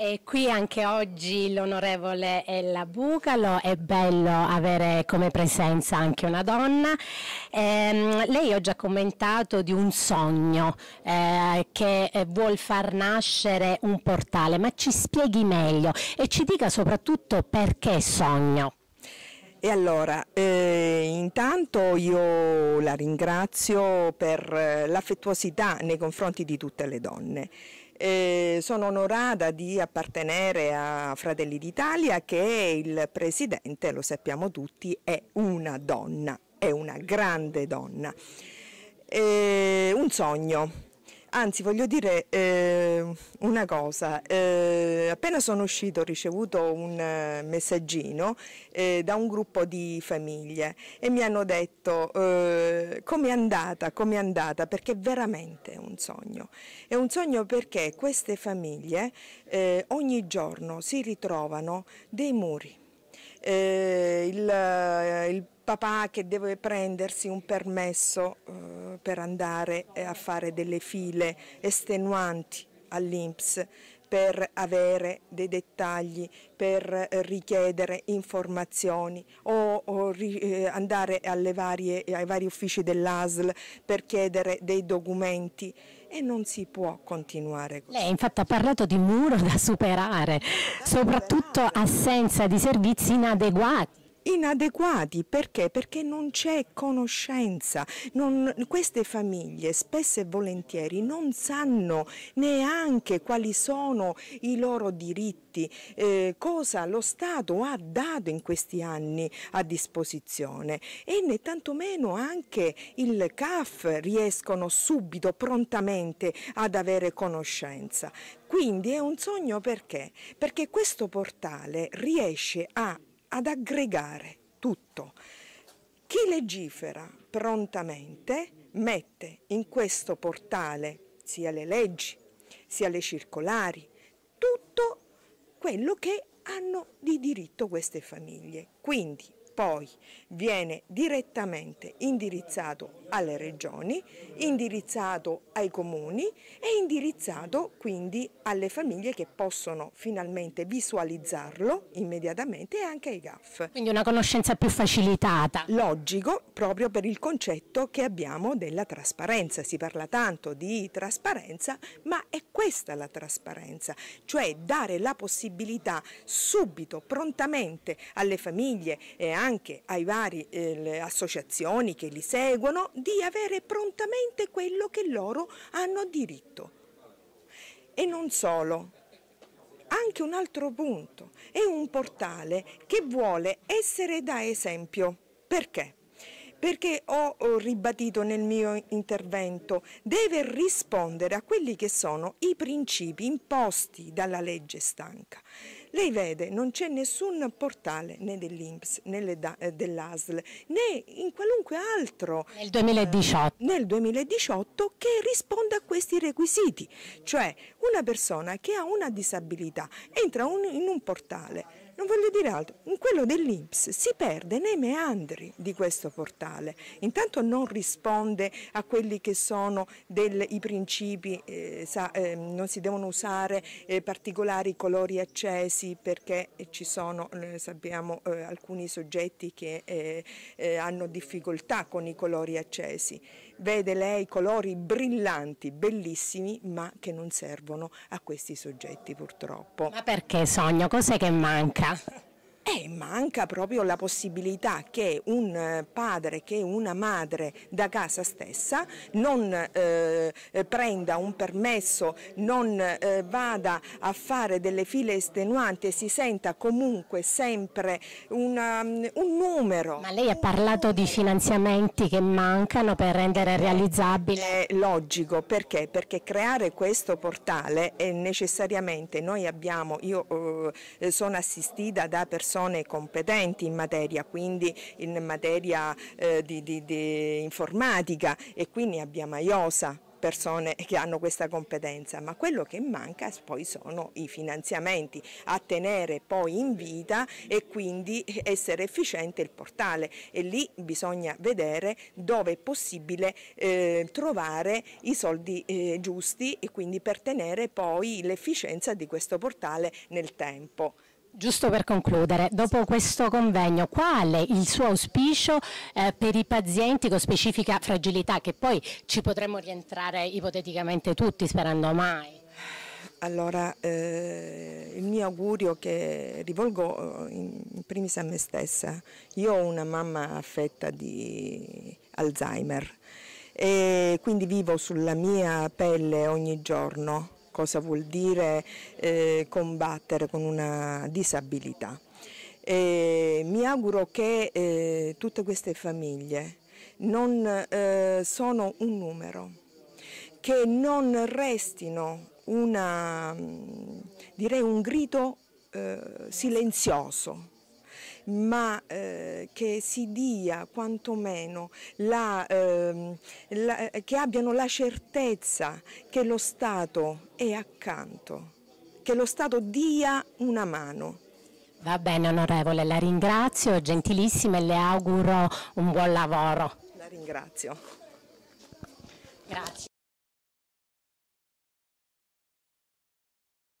E qui anche oggi l'onorevole Ella Bucalo, è bello avere come presenza anche una donna. Eh, lei ha già commentato di un sogno eh, che eh, vuol far nascere un portale, ma ci spieghi meglio e ci dica soprattutto perché sogno. E allora, eh, intanto io la ringrazio per eh, l'affettuosità nei confronti di tutte le donne eh, sono onorata di appartenere a Fratelli d'Italia che il presidente, lo sappiamo tutti, è una donna, è una grande donna. Eh, un sogno Anzi, voglio dire eh, una cosa, eh, appena sono uscito ho ricevuto un eh, messaggino eh, da un gruppo di famiglie e mi hanno detto eh, com'è andata, com'è andata, perché veramente è un sogno. È un sogno perché queste famiglie eh, ogni giorno si ritrovano dei muri eh, il, eh, il papà che deve prendersi un permesso eh, per andare eh, a fare delle file estenuanti all'Inps per avere dei dettagli, per eh, richiedere informazioni o, o ri, eh, andare varie, ai vari uffici dell'ASL per chiedere dei documenti e non si può continuare così. Lei infatti ha parlato di muro da superare, soprattutto assenza di servizi inadeguati inadeguati perché? Perché non c'è conoscenza, non, queste famiglie spesso e volentieri non sanno neanche quali sono i loro diritti, eh, cosa lo Stato ha dato in questi anni a disposizione e né tantomeno anche il CAF riescono subito, prontamente ad avere conoscenza. Quindi è un sogno perché? Perché questo portale riesce a ad aggregare tutto. Chi legifera prontamente mette in questo portale sia le leggi, sia le circolari, tutto quello che hanno di diritto queste famiglie. Quindi poi viene direttamente indirizzato alle regioni, indirizzato ai comuni e indirizzato quindi alle famiglie che possono finalmente visualizzarlo immediatamente e anche ai GAF. Quindi una conoscenza più facilitata. Logico proprio per il concetto che abbiamo della trasparenza. Si parla tanto di trasparenza, ma è questa la trasparenza, cioè dare la possibilità subito, prontamente alle famiglie e anche anche ai vari eh, associazioni che li seguono di avere prontamente quello che loro hanno diritto. E non solo, anche un altro punto, è un portale che vuole essere da esempio. Perché? Perché ho ribadito nel mio intervento, deve rispondere a quelli che sono i principi imposti dalla legge stanca. Lei vede, non c'è nessun portale né dell'Inps né eh, dell'ASL né in qualunque altro nel 2018. Eh, nel 2018 che risponda a questi requisiti, cioè una persona che ha una disabilità entra un, in un portale non voglio dire altro, quello dell'Inps si perde nei meandri di questo portale, intanto non risponde a quelli che sono del, i principi, eh, sa, eh, non si devono usare eh, particolari colori accesi perché ci sono, eh, sappiamo, eh, alcuni soggetti che eh, hanno difficoltà con i colori accesi vede lei colori brillanti, bellissimi, ma che non servono a questi soggetti purtroppo. Ma perché sogno? Cos'è che manca? Eh, manca proprio la possibilità che un eh, padre, che una madre da casa stessa non eh, prenda un permesso, non eh, vada a fare delle file estenuanti e si senta comunque sempre una, mm, un numero. Ma lei ha parlato di finanziamenti che mancano per rendere eh, realizzabile? È logico, perché? Perché creare questo portale è necessariamente, noi abbiamo, io eh, sono assistita da persone persone competenti in materia, quindi in materia eh, di, di, di informatica e quindi abbiamo IOSA persone che hanno questa competenza, ma quello che manca poi sono i finanziamenti a tenere poi in vita e quindi essere efficiente il portale e lì bisogna vedere dove è possibile eh, trovare i soldi eh, giusti e quindi per tenere poi l'efficienza di questo portale nel tempo. Giusto per concludere, dopo questo convegno, qual è il suo auspicio eh, per i pazienti con specifica fragilità, che poi ci potremmo rientrare ipoteticamente tutti, sperando mai? Allora, eh, il mio augurio che rivolgo eh, in primis a me stessa, io ho una mamma affetta di Alzheimer e quindi vivo sulla mia pelle ogni giorno cosa vuol dire eh, combattere con una disabilità. E mi auguro che eh, tutte queste famiglie non eh, sono un numero, che non restino una, mm, direi un grido eh, silenzioso ma eh, che si dia quantomeno la, ehm, eh, la, che abbiano la certezza che lo Stato è accanto, che lo Stato dia una mano. Va bene onorevole, la ringrazio, gentilissima e le auguro un buon lavoro. La ringrazio. Grazie.